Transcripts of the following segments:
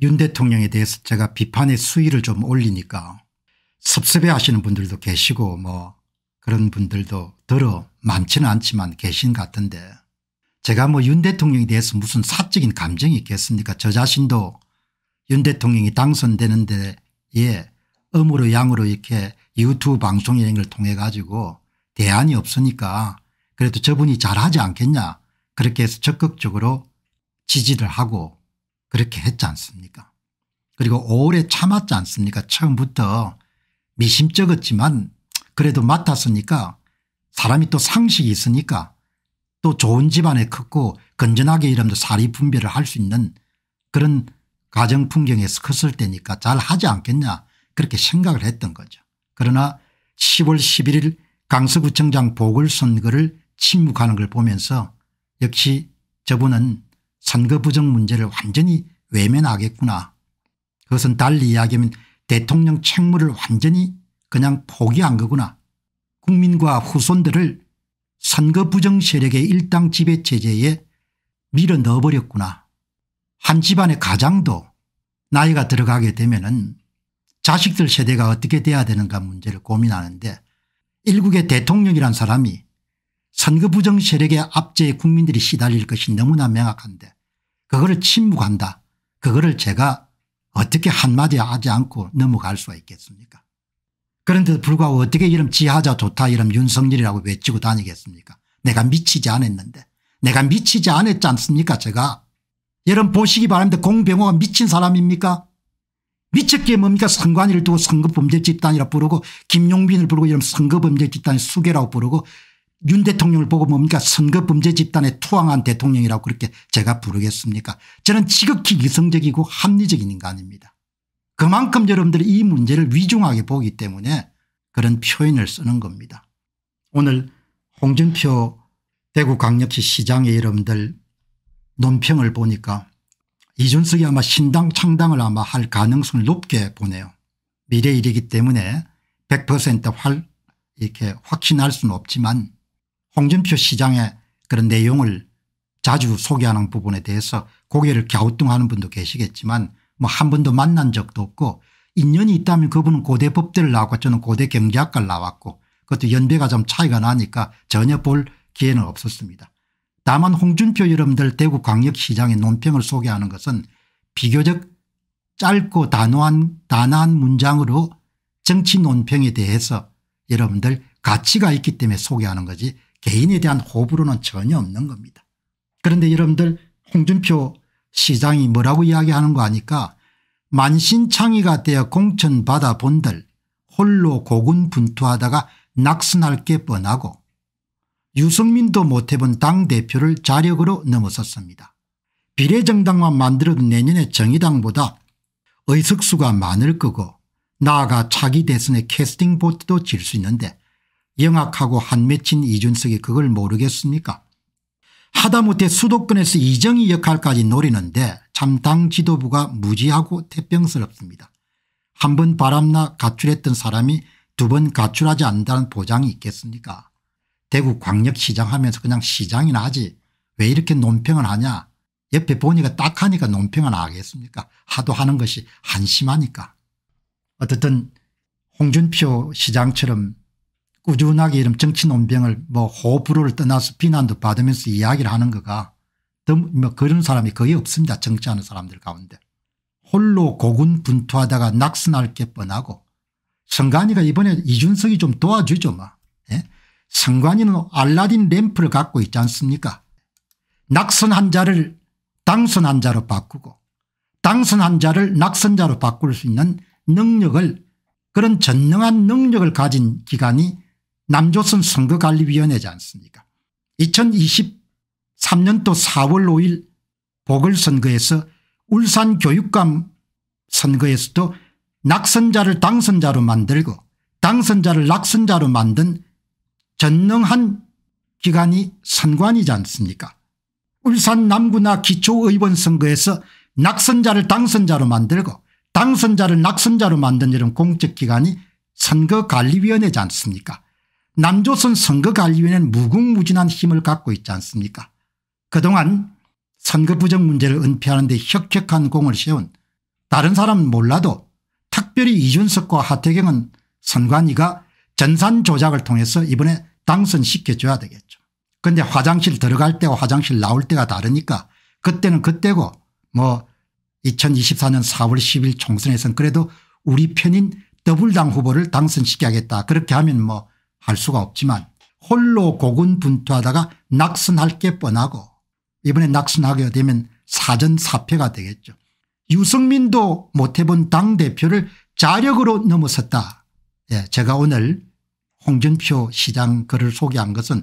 윤 대통령에 대해서 제가 비판의 수위를 좀 올리니까 섭섭해 하시는 분들도 계시고 뭐 그런 분들도 더러 많지는 않지만 계신 같은데 제가 뭐 윤 대통령에 대해서 무슨 사적인 감정이 있겠습니까 저 자신도 윤 대통령이 당선되는 데에 예, 음으로 양으로 이렇게 유튜브 방송 여행을 통해 가지고 대안이 없으니까 그래도 저분이 잘하지 않겠냐 그렇게 해서 적극적으로 지지를 하고 그렇게 했지 않습니까 그리고 오래 참았지 않습니까 처음부터 미심쩍었지만 그래도 맡았으니까 사람이 또 상식이 있으니까 또 좋은 집안에 컸고 건전하게 이러면 사리 분별을 할 수 있는 그런 가정 풍경에서 컸을 때니까 잘 하지 않겠냐 그렇게 생각을 했던 거죠. 그러나 10월 11일 강서구청장 보궐선거를 침묵하는 걸 보면서 역시 저분은 선거 부정 문제를 완전히 외면하겠구나. 그것은 달리 이야기하면 대통령 책무를 완전히 그냥 포기한 거구나. 국민과 후손들을 선거 부정 세력의 일당 지배 체제에 밀어 넣어버렸구나. 한 집안의 가장도 나이가 들어가게 되면 은 자식들 세대가 어떻게 돼야 되는가 문제를 고민하는데 일국의 대통령이란 사람이 선거 부정 세력의 압제에 국민들이 시달릴 것이 너무나 명확한데 그거를 침묵한다. 그거를 제가 어떻게 한마디 하지 않고 넘어갈 수가 있겠습니까 그런데도 불구하고 어떻게 이름 지하자 좋다 이름 윤석열이라고 외치고 다니겠습니까 내가 미치지 않았는데 내가 미치지 않았지 않습니까 제가 여러분 보시기 바랍니다 공병호가 미친 사람입니까 미쳤기에 뭡니까 선관위를 두고 선거범죄 집단이라 부르고 김용빈을 부르고 이런 선거범죄 집단의 수계라고 부르고 윤 대통령을 보고 뭡니까 선거 범죄 집단의 투항한 대통령이라고 그렇게 제가 부르겠습니까 저는 지극히 이성적이고 합리적인 인간입니다. 그만큼 여러분들이 이 문제를 위중하게 보기 때문에 그런 표현을 쓰는 겁니다. 오늘 홍준표 대구광역시 시장의 여러분들 논평을 보니까 이준석이 아마 신당 창당을 아마 할 가능성을 높게 보네요. 미래일이기 때문에 100%활 이렇게 확신할 수는 없지만 홍준표 시장의 그런 내용을 자주 소개하는 부분에 대해서 고개를 갸우뚱하는 분도 계시겠지만 뭐한 번도 만난 적도 없고 인연이 있다면 그분은 고대 법대를 나왔고 저는 고대 경제학과를 나왔고 그것도 연배가 좀 차이가 나니까 전혀 볼 기회는 없었습니다. 다만 홍준표 여러분들 대구광역시장의 논평을 소개하는 것은 비교적 짧고 단호한 단한 문장으로 정치 논평에 대해서 여러분들 가치가 있기 때문에 소개하는 거지 개인에 대한 호불호는 전혀 없는 겁니다. 그런데 여러분들 홍준표 시장이 뭐라고 이야기하는 거 아니까 만신창이가 되어 공천받아 본들 홀로 고군분투하다가 낙선할 게 뻔하고 유승민도 못해본 당대표를 자력으로 넘어섰습니다. 비례정당만 만들어도 내년에 정의당보다 의석수가 많을 거고 나아가 차기 대선의 캐스팅 보트도 질 수 있는데 영악하고 한맺힌 이준석이 그걸 모르겠습니까 하다못해 수도권에서 이정희 역할까지 노리는데 참당 지도부가 무지하고 태평스럽습니다. 한 번 바람나 가출했던 사람이 두 번 가출하지 않는다는 보장이 있겠습니까 대구 광역시장 하면서 그냥 시장이나 하지 왜 이렇게 논평을 하냐 옆에 보니까 딱 하니까 논평을 안 하겠습니까 하도 하는 것이 한심하니까 어쨌든 홍준표 시장처럼 꾸준하게 이런 정치논병을 뭐 호불호를 떠나서 비난도 받으면서 이야기를 하는 거가 뭐 그런 사람이 거의 없습니다. 정치하는 사람들 가운데. 홀로 고군분투하다가 낙선할 게 뻔하고 성관이가 이번에 이준석이 좀 도와주죠. 뭐. 예? 성관이는 알라딘 램프를 갖고 있지 않습니까 낙선한 자를 당선한 자로 바꾸고 당선한 자를 낙선자로 바꿀 수 있는 능력을 그런 전능한 능력을 가진 기관이 남조선 선거관리위원회지 않습니까 2023년도 4월 5일 보궐선거에서 울산교육감 선거에서도 낙선자를 당선자로 만들고 당선자를 낙선자로 만든 전능한 기관이 선관이지 않습니까 울산 남구나 기초의원 선거에서 낙선자를 당선자로 만들고 당선자를 낙선자로 만든 이런 공적기관이 선거관리위원회지 않습니까 남조선 선거관리위원회는 무궁무진한 힘을 갖고 있지 않습니까 그동안 선거 부정 문제를 은폐하는 데 혁혁한 공을 세운 다른 사람은 몰라도 특별히 이준석과 하태경은 선관위가 전산 조작을 통해서 이번에 당선시켜줘야 되겠죠. 그런데 화장실 들어갈 때와 화장실 나올 때가 다르니까 그때는 그때고 뭐 2024년 4월 10일 총선에서는 그래도 우리 편인 더블당 후보를 당선시켜야겠다 그렇게 하면 뭐할 수가 없지만 홀로 고군분투하다가 낙선할 게 뻔하고 이번에 낙선하게 되면 사전사표가 되겠죠. 유승민도 못해본 당대표를 자력으로 넘어섰다. 예, 제가 오늘 홍준표 시장 글을 소개한 것은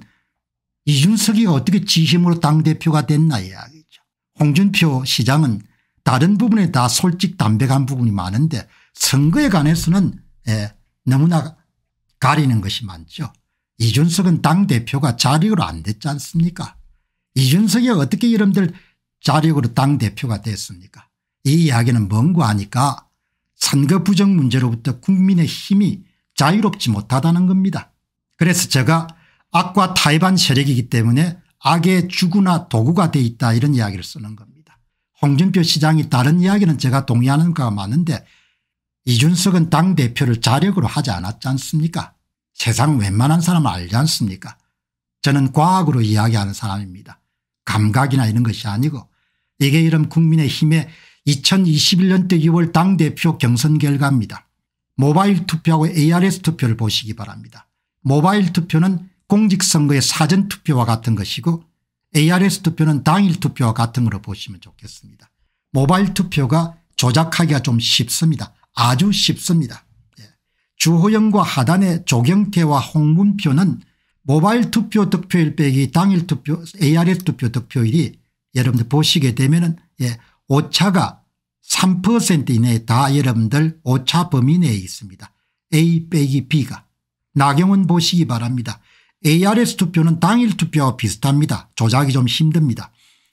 이준석이 어떻게 지심으로 당대표가 됐나 이야기죠. 홍준표 시장은 다른 부분에 다 솔직 담백한 부분이 많은데 선거에 관해서는 예, 너무나 가리는 것이 많죠. 이준석은 당대표가 자력으로 안 됐지 않습니까 이준석이 어떻게 여러분들 자력으로 당대표가 됐습니까 이 이야기는 뭔고 하니까 선거 부정 문제로부터 국민의 힘이 자유롭지 못하다는 겁니다. 그래서 제가 악과 타협한 세력이기 때문에 악의 주구나 도구가 돼 있다 이런 이야기를 쓰는 겁니다. 홍준표 시장이 다른 이야기는 제가 동의하는 바가 많은데 이준석은 당대표를 자력으로 하지 않았지 않습니까 세상 웬만한 사람을 알지 않습니까 저는 과학으로 이야기하는 사람입니다. 감각이나 이런 것이 아니고 이게 이름 국민의힘의 2021년대 6월 당대표 경선 결과입니다. 모바일 투표하고 ARS 투표를 보시기 바랍니다. 모바일 투표는 공직선거의 사전투표와 같은 것이고 ARS 투표는 당일 투표와 같은 걸로 보시면 좋겠습니다. 모바일 투표가 조작하기가 좀 쉽습니다. 아주 쉽습니다. 예. 주호영과 하단의 조경태와 홍문표는 모바일 투표 득표일 빼기 당일 투표 ARS 투표 득표일이 여러분들 보시게 되면은 예, 오차가 3% 이내에 다 여러분들 오차 범위 내에 있습니다. A 빼기 B가. 나경원 보시기 바랍니다. ARS 투표는 당일 투표와 비슷합니다. 조작이 좀 힘듭니다.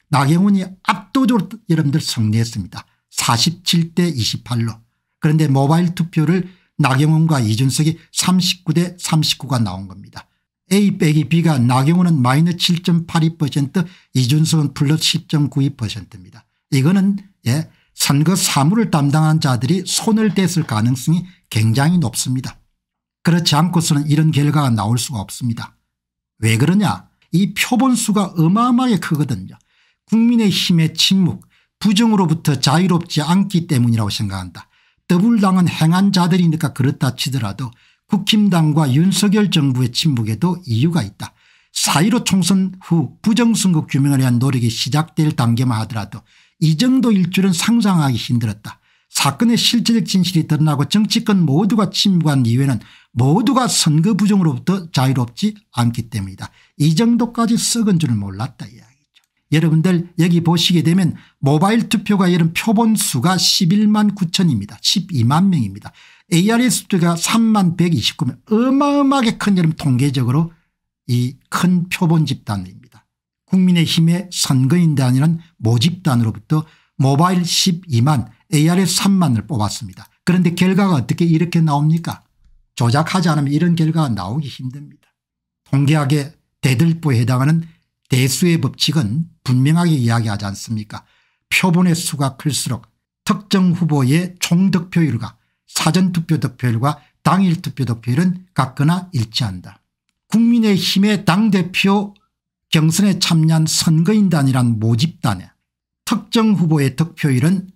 나경원이 압도적으로 여러분들 승리했습니다. 47대 28로. 그런데 모바일 투표를 나경원과 이준석이 39대 39가 나온 겁니다. A 빼기 B가 나경원은 마이너7.82% 이준석은 플러스 10.92%입니다. 이거는 예 선거 사무를 담당한 자들이 손을 댔을 가능성이 굉장히 높습니다. 그렇지 않고서는 이런 결과가 나올 수가 없습니다. 왜 그러냐 이 표본수가 어마어마하게 크거든요. 국민의힘의 침묵 부정으로부터 자유롭지 않기 때문이라고 생각한다. 더불당은 행한 자들이니까 그렇다 치더라도 국힘당과 윤석열 정부의 침묵에도 이유가 있다. 4 1 5 총선 후 부정선거 규명을 위한 노력이 시작될 단계만 하더라도 이 정도 일주일은 상상하기 힘들었다. 사건의 실체적 진실이 드러나고 정치권 모두가 침묵한 이유는 에 모두가 선거 부정으로부터 자유롭지 않기 때문이다. 이 정도까지 썩은 줄은 몰랐다. 이야기. 여러분들 여기 보시게 되면 모바일 투표가 이런 표본 수가 11만 9천입니다. 12만 명입니다. ARS 투표가 3만 129명 어마어마하게 큰 여러분 통계적으로 이 큰 표본 집단입니다. 국민의힘의 선거인단이라는 모집단으로부터 모바일 12만 ARS 3만을 뽑았습니다. 그런데 결과가 어떻게 이렇게 나옵니까 조작하지 않으면 이런 결과가 나오기 힘듭니다. 통계학의 대들보에 해당하는 대수의 법칙은 분명하게 이야기하지 않습니까 표본의 수가 클수록 특정 후보의 총득표율과 사전투표 득표율과 당일 투표 득표율은 같거나 일치한다. 국민의힘의 당대표 경선에 참여한 선거인단이란 모집단에 특정 후보의 득표율은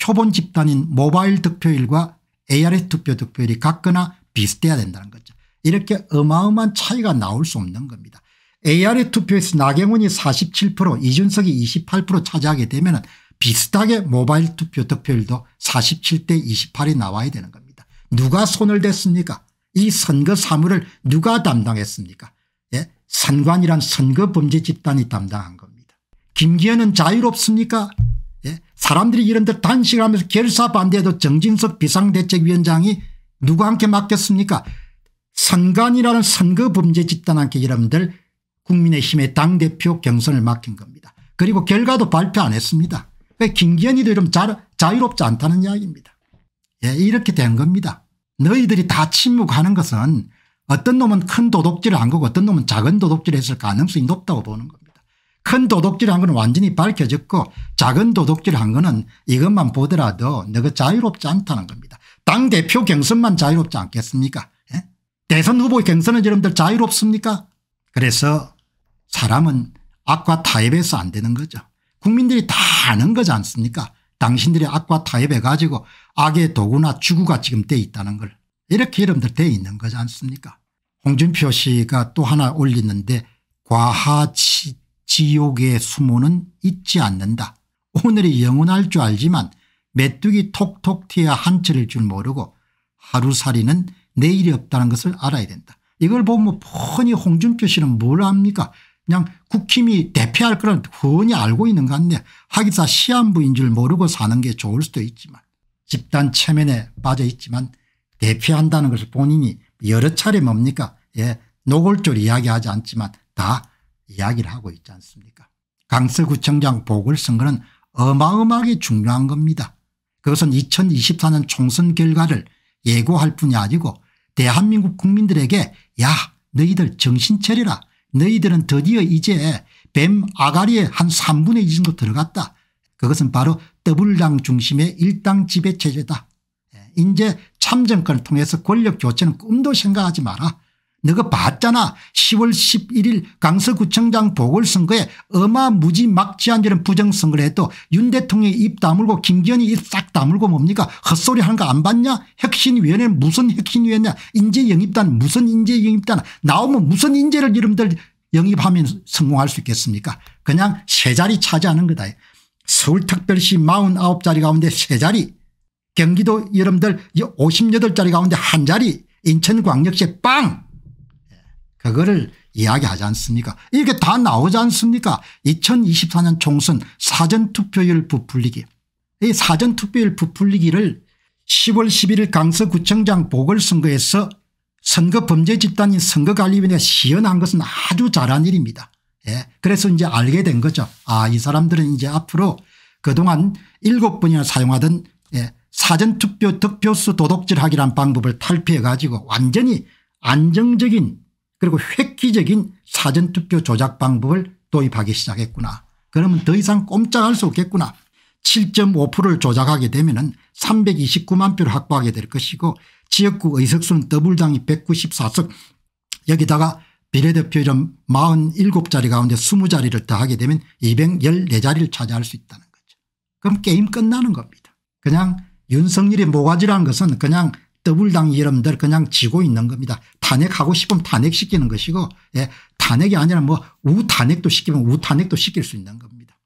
표본 집단인 모바일 득표율과 ARS 투표 득표율이 같거나 비슷해야 된다는 거죠. 이렇게 어마어마한 차이가 나올 수 없는 겁니다. AR에 투표에서 나경원이 47% 이준석이 28% 차지하게 되면 비슷하게 모바일 투표 득표율도 47대 28이 나와야 되는 겁니다. 누가 손을 댔습니까 이 선거 사무를 누가 담당했습니까 예? 선관이란 선거 범죄 집단이 담당한 겁니다. 김기현은 자유롭습니까 예? 사람들이 이런 데 단식하면서 결사반대해도 정진석 비상대책위원장이 누구한테 맡겼습니까 선관이라는 선거 범죄 집단한테 여러분들 국민의힘의 당대표 경선을 맡긴 겁니다. 그리고 결과도 발표 안 했습니다. 왜 김기현이도 이러면 자, 유롭지 않다는 이야기입니다. 예, 이렇게 된 겁니다. 너희들이 다 침묵하는 것은 어떤 놈은 큰 도둑질을 한 거고 어떤 놈은 작은 도둑질을 했을 가능성이 높다고 보는 겁니다. 큰 도둑질을 한 거는 완전히 밝혀졌고 작은 도둑질을 한 거는 이것만 보더라도 너가 자유롭지 않다는 겁니다. 당대표 경선만 자유롭지 않겠습니까? 예? 대선 후보의 경선은 여러분들 자유롭습니까? 그래서 사람은 악과 타협해서 안 되는 거죠. 국민들이 다 아는 거지 않습니까 당신들이 악과 타협해 가지고 악의 도구나 주구가 지금 돼 있다는 걸 이렇게 여러분들 돼 있는 거지 않습니까 홍준표 씨가 또 하나 올리는데 과하지옥의 수모는 잊지 않는다. 오늘이 영원할 줄 알지만 메뚜기 톡톡 튀어 한철일 줄 모르고 하루살이는 내일이 없다는 것을 알아야 된다. 이걸 보면 뭐 뻔히 홍준표 씨는 뭘 압니까 그냥 국힘이 대표할 거런흔히 알고 있는 것 같네. 하기사 시한부인 줄 모르고 사는 게 좋을 수도 있지만 집단 체면에 빠져 있지만 대표한다는 것을 본인이 여러 차례 뭡니까 예 노골적으로 이야기하지 않지만 다 이야기를 하고 있지 않습니까 강서구청장 보궐선거는 어마어마하게 중요한 겁니다. 그것은 2024년 총선 결과를 예고할 뿐이 아니고 대한민국 국민들에게 야 너희들 정신 차리라 너희들은 드디어 이제 뱀 아가리에 한 3분의 2 정도 들어갔다. 그것은 바로 더블당 중심의 일당 지배체제다. 예, 이제 참정권을 통해서 권력 교체는 꿈도 생각하지 마라. 너가 봤잖아 10월 11일 강서구청장 보궐선거에 어마무지 막지한지는 부정선거를 해도 윤 대통령이 입 다물고 김기현이 입 싹 다물고 뭡니까 헛소리 하는 거 안 봤냐 혁신위원회 무슨 혁신위원회 냐 인재영입단 무슨 인재영입단 나오면 무슨 인재를 이름들 영입하면 성공할 수 있겠습니까 그냥 세 자리 차지하는 거다 서울특별시 49자리 가운데 세 자리 경기도 여러분들 58자리 가운데 한 자리 인천광역시 빵 그거를 이야기하지 않습니까 이게 렇다 나오지 않습니까 2024년 총선 사전투표율 부풀리기 이 사전투표율 부풀리기를 10월 11일 강서구청장 보궐선거에서 선거범죄집단인 선거관리위원회 시연한 것은 아주 잘한 일입니다. 예. 그래서 이제 알게 된 거죠. 아이 사람들은 이제 앞으로 그동안 7번이나 사용하던 예. 사전투표 득표수 도덕질하기란 방법을 탈피해 가지고 완전히 안정적인 그리고 획기적인 사전투표 조작 방법을 도입하기 시작했구나. 그러면 더 이상 꼼짝할 수 없겠구나. 7.5%를 조작하게 되면 은 329만 표를 확보하게 될 것이고 지역구 의석수는 더블당이 194석 여기다가 비례대표 이름 47자리 가운데 20자리를 더하게 되면 214자리를 차지할 수 있다는 거죠. 그럼 게임 끝나는 겁니다. 그냥 윤석열이 모가지라는 것은 그냥 더블당 여러분들 그냥 지고 있는 겁니다. 탄핵하고 싶으면 탄핵시키는 것이고 예, 탄핵이 아니라 뭐 우탄핵도 시키면 우탄핵도 시킬 수 있는 겁니다.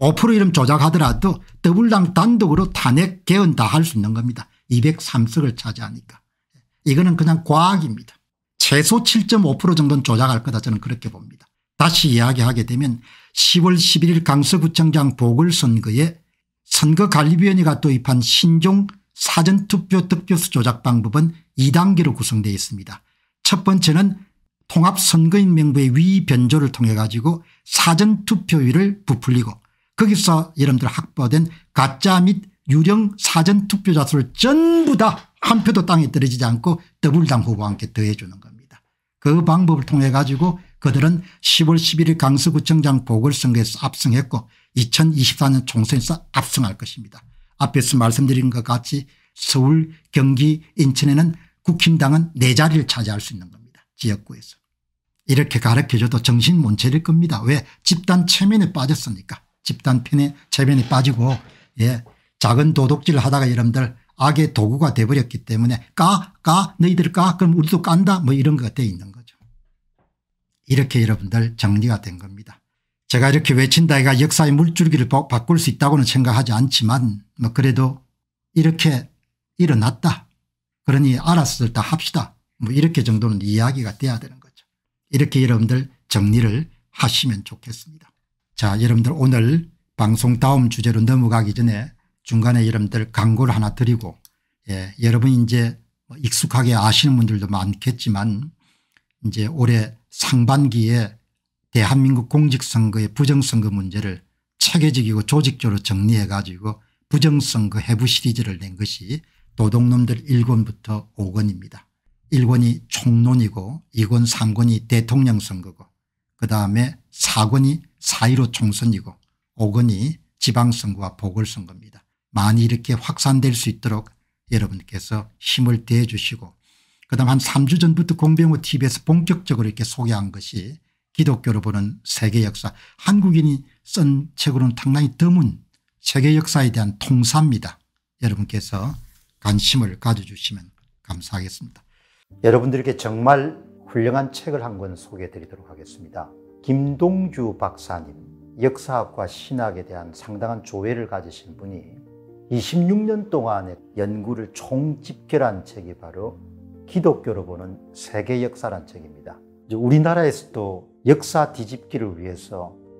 5% 음? 이름 조작하더라도 더블당 단독으로 탄핵 개헌 다 할 수 있는 겁니다. 203석을 차지하니까. 예, 이거는 그냥 과학입니다. 최소 7.5% 정도는 조작할 거다 저는 그렇게 봅니다. 다시 이야기하게 되면 10월 11일 강서구청장 보궐선거에 선거관리위원회가 도입한 신종 사전투표 득표수 조작 방법은 2단계로 구성되어 있습니다. 첫 번째는 통합선거인 명부의 위변조를 통해 가지고 사전투표율을 부풀리고 거기서 여러분들 확보된 가짜 및 유령 사전투표자 수를 전부 다 한 표도 땅에 떨어지지 않고 더블당 후보와 함께 더해주는 겁니다. 그 방법을 통해 가지고 그들은 10월 11일 강서구청장 보궐선거에서 압승했고 2024년 총선에서 압승할 것입니다. 앞에서 말씀드린 것 같이 서울 경기 인천에는 국힘당은 내 네 자리를 차지할 수 있는 겁니다. 지역구에서. 이렇게 가르쳐줘도 정신 못 차릴 겁니다. 왜 집단 체면에 빠졌습니까 집단 편에 체면에 빠지고 예 작은 도둑질을 하다가 여러분들 악의 도구가 돼버렸기 때문에 까 까 너희들 까 그럼 우리도 깐다 뭐 이런 거가 돼 있는 거죠. 이렇게 여러분들 정리가 된 겁니다. 제가 이렇게 외친다 해가 역사의 물줄기를 바꿀 수 있다고는 생각하지 않지만 뭐 그래도 이렇게 일어났다. 그러니 알았을 다 합시다. 뭐 이렇게 정도는 이야기가 돼야 되는 거죠. 이렇게 여러분들 정리를 하시면 좋겠습니다. 자 여러분들 오늘 방송 다음 주제로 넘어가기 전에 중간에 여러분들 광고를 하나 드리고 예, 여러분이 이제 뭐 익숙하게 아시는 분들도 많겠지만 이제 올해 상반기에 대한민국 공직선거의 부정선거 문제를 체계적이고 조직적으로 정리해 가지고 부정선거 그 해부 시리즈를 낸 것이 도둑놈들 1권부터 5권입니다. 1권이 총론이고 2권 3권이 대통령 선거고 그다음에 4권이 4.15 총선이고 5권이 지방선거와 보궐선거입니다. 많이 이렇게 확산될 수 있도록 여러분께서 힘을 대해 주시고 그다음 한 3주 전부터 공병호 tv에서 본격적으로 이렇게 소개한 것이 기독교로 보는 세계 역사 한국인이 쓴 책으로는 당당히 드문 세계 역사에 대한 통사입니다. 여러분께서 관심을 가져주시면 감사하겠습니다. 여러분들께 정말 훌륭한 책을 한 권 소개해 드리도록 하겠습니다. 김동주 박사님, 역사학과 신학에 대한 상당한 조회를 가지신 분이 26년 동안의 연구를 총집결한 책이 바로 기독교로 보는 세계 역사란 책입니다. 우리나라에서도 역사 뒤집기를 위해서